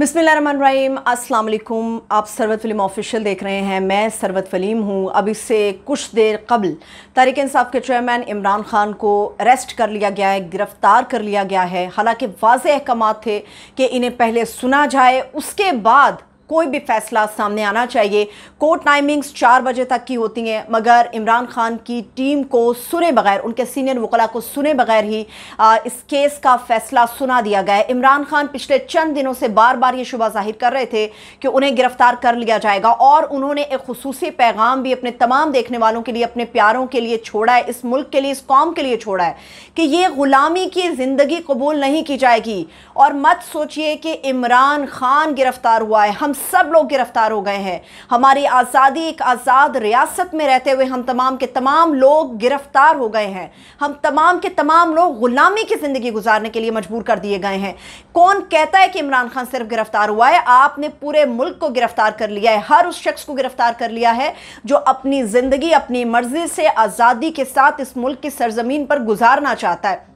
बिसमीम असलकुम आप सरवत फिल्म ऑफिशियल देख रहे हैं मैं सरवत फलीम हूँ अभी से कुछ देर कबल तारिक इंसाफ के चेयरमैन इमरान खान को अरेस्ट कर लिया गया है गिरफ़्तार कर लिया गया है हालांकि वाज अहकाम थे कि इन्हें पहले सुना जाए उसके बाद कोई भी फैसला सामने आना चाहिए कोर्ट टाइमिंग्स चार बजे तक की होती हैं मगर इमरान खान की टीम को सुने बगैर उनके सीनियर वकला को सुने बगैर ही आ, इस केस का फैसला सुना दिया गया है इमरान खान पिछले चंद दिनों से बार बार ये शुबा जाहिर कर रहे थे कि उन्हें गिरफ्तार कर लिया जाएगा और उन्होंने एक खसूस पैगाम भी अपने तमाम देखने वालों के लिए अपने प्यारों के लिए छोड़ा है इस मुल्क के लिए इस कौम के लिए छोड़ा है कि ये ग़ुलामी की ज़िंदगी कबूल नहीं की जाएगी और मत सोचिए कि इमरान खान गिरफ्तार हुआ है हम सब लोग गिरफ्तार हो गए हैं हमारी आज़ादी एक आज़ाद रियासत में रहते हुए हम तमाम के तमाम लोग गिरफ्तार हो गए हैं हम तमाम के तमाम लोग गुलामी की ज़िंदगी गुजारने के लिए मजबूर कर दिए गए हैं कौन कहता है कि इमरान खान सिर्फ गिरफ्तार हुआ है आपने पूरे मुल्क को गिरफ्तार कर लिया है हर उस शख्स को गिरफ्तार कर लिया है जो अपनी ज़िंदगी अपनी मर्ज़ी से आज़ादी के साथ इस मुल्क की सरजमीन पर गुजारना चाहता है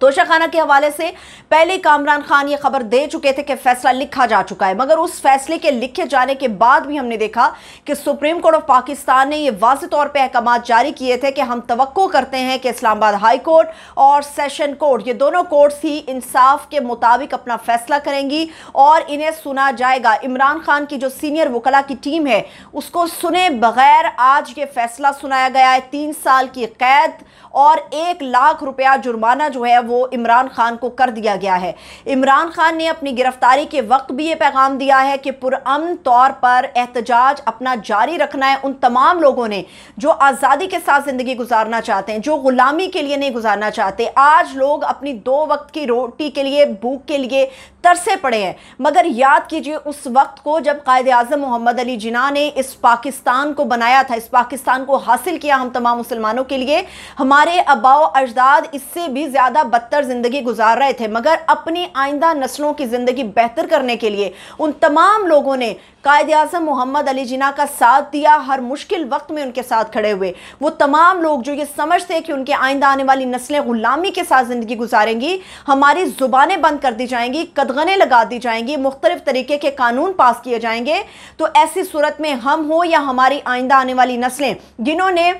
तोशाखाना के हवाले से पहले कामरान खान ये खबर दे चुके थे कि फैसला लिखा जा चुका है मगर उस फैसले के लिखे जाने के बाद भी हमने देखा कि सुप्रीम कोर्ट ऑफ पाकिस्तान ने ये वाज तौर पर अहकाम जारी किए थे कि हम तो करते हैं कि इस्लामाबाद हाई कोर्ट और सेशन कोर्ट ये दोनों कोर्ट्स ही इंसाफ के मुताबिक अपना फैसला करेंगी और इन्हें सुना जाएगा इमरान खान की जो सीनियर वकला की टीम है उसको सुने बगैर आज ये फैसला सुनाया गया है तीन साल की कैद और एक लाख रुपया जुर्माना जो है वो इमरान खान को कर दिया गया है इमरान खान ने अपनी गिरफ्तारी के वक्त भी ये पैगाम दिया है कि पुरअमन तौर पर एहतजाज अपना जारी रखना है उन तमाम लोगों ने जो आज़ादी के साथ ज़िंदगी गुजारना चाहते हैं जो ग़ुलामी के लिए नहीं गुजारना चाहते आज लोग अपनी दो वक्त की रोटी के लिए भूख के लिए तरसे पड़े हैं मगर याद कीजिए उस वक्त को जब कायद अजम मोहम्मद अली जिना ने इस पाकिस्तान को बनाया था इस पाकिस्तान को हासिल किया हम तमाम मुसलमानों के लिए हमारे अबाव अजदाद इससे भी ज़्यादा बदतर ज़िंदगी गुजार रहे थे मगर अपनी आइंदा नस्लों की ज़िंदगी बेहतर करने के लिए उन तमाम लोगों ने कायद अजम मोहम्मद अली जिना का साथ दिया हर मुश्किल वक्त में उनके साथ खड़े हुए वो तमाम लोग जो ये समझते कि उनके आइंदा आने वाली नस्लें ग़ुलामी के साथ ज़िंदगी गुजारेंगी हमारी ज़ुबानें बंद कर दी जाएंगी कदम गनें लगा दी जाएंगी मुख्तलिफ तरीके के कानून पास किए जाएंगे तो ऐसी सूरत में हम हो या हमारी आइंदा आने वाली नस्लें जिन्होंने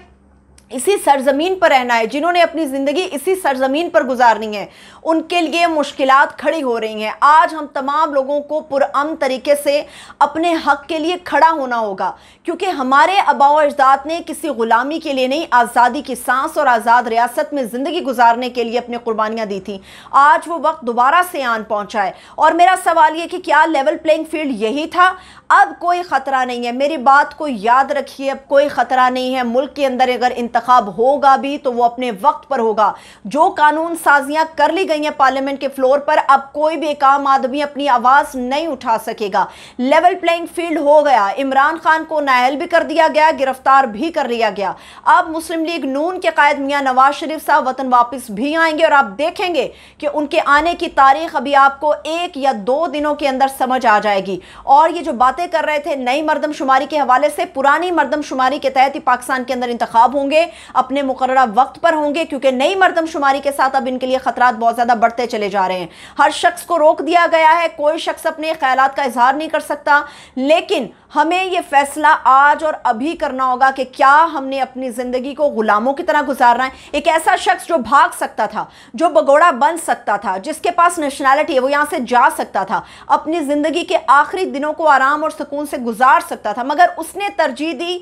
इसी सरजमीन पर रहना है जिन्होंने अपनी ज़िंदगी इसी सरजमीन पर गुजारनी है उनके लिए मुश्किल खड़ी हो रही हैं आज हम तमाम लोगों को पुरम तरीके से अपने हक के लिए खड़ा होना होगा क्योंकि हमारे आबाव अजदाद ने किसी ग़ुलामी के लिए नहीं आज़ादी की सांस और आज़ाद रियासत में ज़िंदगी गुजारने के लिए अपनी कुर्बानियाँ दी थी आज वो वक्त दोबारा से आन पहुँचा है और मेरा सवाल ये कि क्या लेवल प्लेइंग फील्ड यही था अब कोई ख़तरा नहीं है मेरी बात को याद रखिए अब कोई ख़तरा नहीं है मुल्क के अंदर अगर इंतखब होगा भी तो वो अपने वक्त पर होगा जो कानून साजियां कर ली गई हैं पार्लियामेंट के फ्लोर पर अब कोई भी एक आम आदमी अपनी आवाज़ नहीं उठा सकेगा लेवल प्लेइंग फील्ड हो गया इमरान खान को नायल भी कर दिया गया गिरफ्तार भी कर लिया गया अब मुस्लिम लीग नून के कायद मियाँ नवाज शरीफ साहब वतन वापस भी आएंगे और आप देखेंगे कि उनके आने की तारीख अभी आपको एक या दो दिनों के अंदर समझ आ जाएगी और ये जो बातें कर रहे थे नई मरदमशुमारी के हवाले से पुरानी मरदमशुमारी के तहत ही पाकिस्तान के अंदर इंतखब होंगे होंगे अपने मुकर वक्त पर होंगे क्योंकि नई मरदमशुमारी के साथ अब इनके लिए खतरा बहुत ज़्यादा बढ़ते चले जा रहे हैं हर शख्स को रोक दिया गया है कोई शख्स अपने ख्याल का इजहार नहीं कर सकता लेकिन हमें यह फैसला आज और अभी करना होगा कि क्या हमने अपनी ज़िंदगी को ग़ुलामों की तरह गुजारना है एक ऐसा शख्स जो भाग सकता था जो बगोड़ा बन सकता था जिसके पास नेशनैलिटी है वो यहां से जा सकता था अपनी ज़िंदगी के आखिरी दिनों को आराम और सुकून से गुजार सकता था मगर उसने तरजीह दी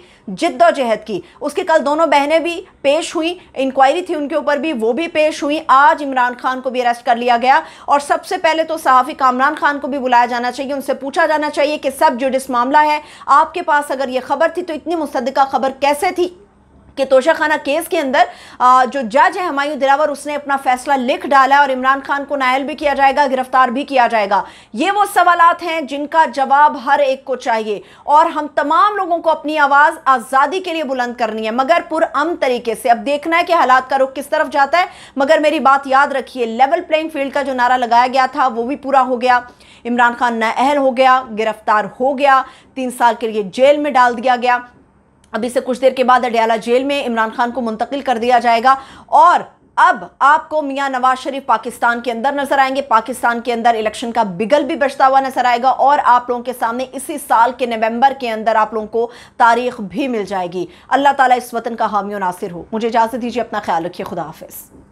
जिद्दोजहद की उसकी कल दोनों बहनें सामने भी पेश हुई इंक्वायरी थी उनके ऊपर भी वो भी पेश हुई आज इमरान खान को भी अरेस्ट कर लिया गया और सबसे पहले तो सहाफ़ी कामरान खान को भी बुलाया जाना चाहिए उनसे पूछा जाना चाहिए कि सब जुडिस मामला है आपके पास अगर ये खबर थी तो इतनी मुसदा खबर कैसे थी कि तोशा खाना केस के अंदर जो जज है हमायूं दिलावर उसने अपना फैसला लिख डाला और इमरान खान को नायल भी किया जाएगा गिरफ्तार भी किया जाएगा ये वो सवालात हैं जिनका जवाब हर एक को चाहिए और हम तमाम लोगों को अपनी आवाज़ आज़ादी के लिए बुलंद करनी है मगर पुरम तरीके से अब देखना है कि हालात का रुख किस तरफ जाता है मगर मेरी बात याद रखिए लेवल प्लेइंग फील्ड का जो नारा लगाया गया था वो भी पूरा हो गया इमरान खान नाअहल हो गया गिरफ्तार हो गया तीन साल के लिए जेल में डाल दिया गया अभी से कुछ देर के बाद अडियाला जेल में इमरान खान को मुंतकिल कर दिया जाएगा और अब आपको मियां नवाज शरीफ पाकिस्तान के अंदर नजर आएंगे पाकिस्तान के अंदर इलेक्शन का बिगल भी बचता हुआ नजर आएगा और आप लोगों के सामने इसी साल के नवंबर के अंदर आप लोगों को तारीख भी मिल जाएगी अल्लाह ताला इस वतन का हामी नासिर हो मुझे इजाजत दीजिए अपना ख्याल रखिए खुदा हाफिज़